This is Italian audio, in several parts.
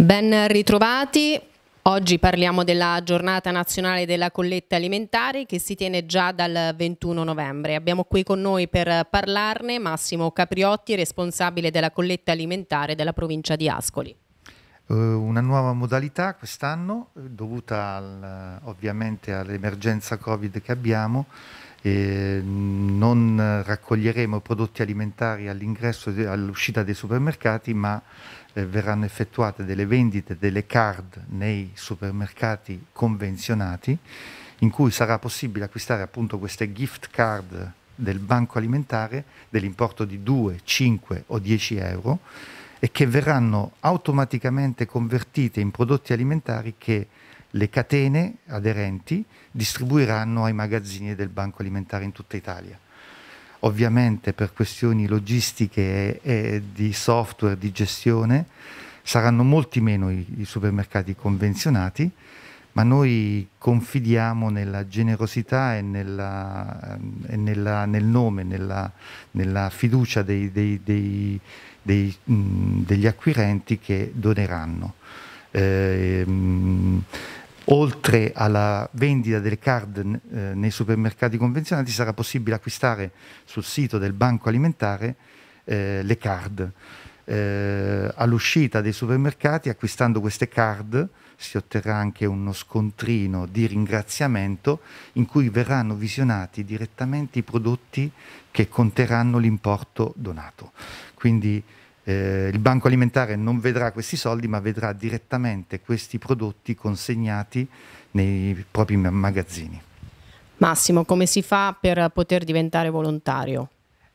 Ben ritrovati. Oggi parliamo della giornata nazionale della colletta alimentare che si tiene già dal 21 novembre. Abbiamo qui con noi per parlarne Massimo Capriotti, responsabile della colletta alimentare della provincia di Ascoli. Eh, una nuova modalità quest'anno, eh, dovuta al, ovviamente all'emergenza Covid che abbiamo, eh, non eh, raccoglieremo prodotti alimentari all'ingresso e all'uscita dei supermercati, ma eh, verranno effettuate delle vendite delle card nei supermercati convenzionati, in cui sarà possibile acquistare appunto queste gift card del banco alimentare dell'importo di 2, 5 o 10 euro e che verranno automaticamente convertite in prodotti alimentari che le catene aderenti distribuiranno ai magazzini del Banco Alimentare in tutta Italia ovviamente per questioni logistiche e, e di software, di gestione, saranno molti meno i, i supermercati convenzionati, ma noi confidiamo nella generosità e, nella, e nella, nel nome, nella, nella fiducia dei, dei, dei, dei, mh, degli acquirenti che doneranno. Eh, mh, oltre alla vendita delle card eh, nei supermercati convenzionati sarà possibile acquistare sul sito del banco alimentare eh, le card. Eh, all'uscita dei supermercati acquistando queste card si otterrà anche uno scontrino di ringraziamento in cui verranno visionati direttamente i prodotti che conterranno l'importo donato. Quindi eh, il Banco Alimentare non vedrà questi soldi, ma vedrà direttamente questi prodotti consegnati nei propri magazzini. Massimo, come si fa per poter diventare volontario?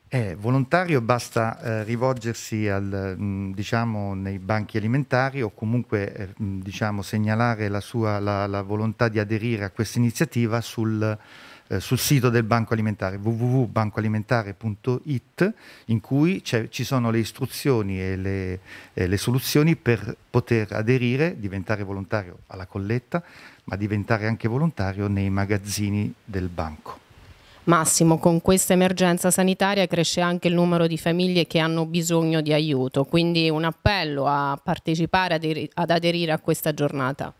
Eh, volontario basta eh, rivolgersi al, mh, mm, diciamo, nei banchi alimentari o comunque eh, mh, mm, diciamo, segnalare la, sua, la, la volontà di aderire a questa iniziativa sul, eh, sul sito del Banco Alimentare www.bancoalimentare.it in cui ci sono le istruzioni e le, eh, le soluzioni per poter aderire, diventare volontario alla colletta, ma diventare anche volontario nei magazzini del banco. Massimo, con questa emergenza sanitaria cresce anche il numero di famiglie che hanno bisogno di aiuto, quindi un appello a partecipare, ad aderire a questa giornata.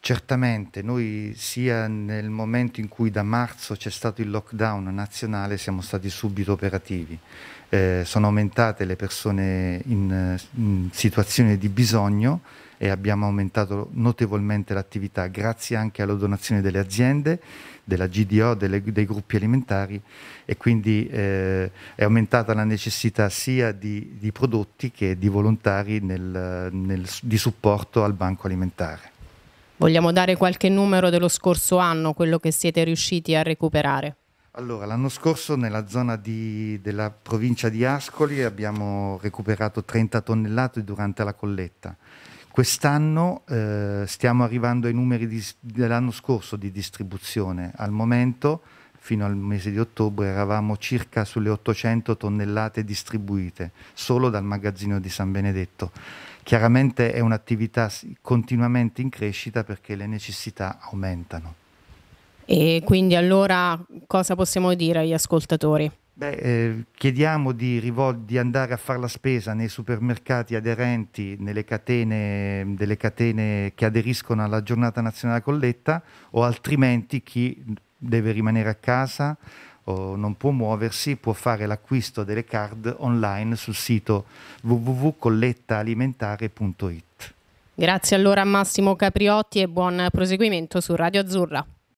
Certamente noi sia nel momento in cui da marzo c'è stato il lockdown nazionale siamo stati subito operativi, eh, sono aumentate le persone in, in situazione di bisogno e abbiamo aumentato notevolmente l'attività grazie anche alla donazione delle aziende, della GDO, delle, dei gruppi alimentari e quindi eh, è aumentata la necessità sia di, di prodotti che di volontari nel, nel, di supporto al banco alimentare. Vogliamo dare qualche numero dello scorso anno, quello che siete riusciti a recuperare? Allora, l'anno scorso nella zona di, della provincia di Ascoli abbiamo recuperato 30 tonnellate durante la colletta. Quest'anno eh, stiamo arrivando ai numeri dell'anno scorso di distribuzione. Al momento fino al mese di ottobre eravamo circa sulle 800 tonnellate distribuite solo dal magazzino di San Benedetto. Chiaramente è un'attività continuamente in crescita perché le necessità aumentano. E quindi allora cosa possiamo dire agli ascoltatori? Beh, eh, chiediamo di, rivol- di, andare a fare la spesa nei supermercati aderenti, nelle catene, delle catene che aderiscono alla giornata nazionale colletta o altrimenti chi deve rimanere a casa o non può muoversi, può fare l'acquisto delle card online sul sito www.collettaalimentare.it. Grazie allora a Massimo Capriotti e buon proseguimento su Radio Azzurra.